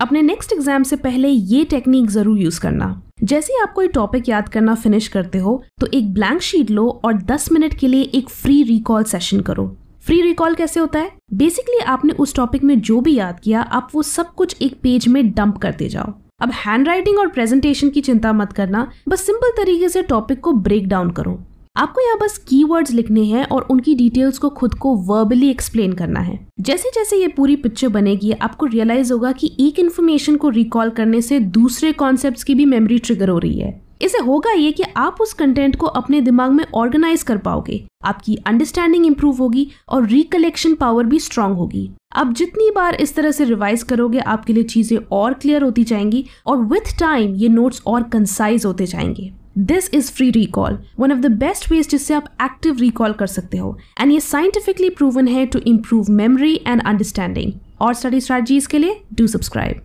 अपने next exam से पहले ये टेक्निक जरूर यूज करना जैसे आप कोई टॉपिक याद करना फिनिश करते हो तो एक ब्लैंक शीट लो और 10 मिनट के लिए एक फ्री रिकॉल सेशन करो फ्री रिकॉल कैसे होता है बेसिकली आपने उस टॉपिक में जो भी याद किया आप वो सब कुछ एक पेज में डंप करते जाओ अब हैंड और प्रेजेंटेशन की चिंता मत करना बस सिंपल तरीके से टॉपिक को ब्रेक डाउन करो आपको यहाँ बस कीवर्ड्स लिखने हैं और उनकी डिटेल्स को खुद को वर्बली एक्सप्लेन करना है जैसे जैसे ये पूरी पिक्चर बनेगी आपको रियलाइज होगा कि एक इन्फॉर्मेशन को रिकॉल करने से दूसरे कॉन्सेप्ट की भी मेमोरी ट्रिगर हो रही है इसे होगा ये कि आप उस कंटेंट को अपने दिमाग में ऑर्गेनाइज कर पाओगे आपकी अंडरस्टैंडिंग इंप्रूव होगी और रिकलेक्शन पावर भी स्ट्रांग होगी आप जितनी बार इस तरह से रिवाइज करोगे आपके लिए चीजें और क्लियर होती जाएंगी और विथ टाइम ये नोट्स और कंसाइज होते जाएंगे this is free recall one of the best ways जिससे आप एक्टिव रिकॉल कर सकते हो एंड ये साइंटिफिकली प्रूवन है to improve memory and understanding और स्टडी स्ट्रेटजीज के लिए डू सब्सक्राइब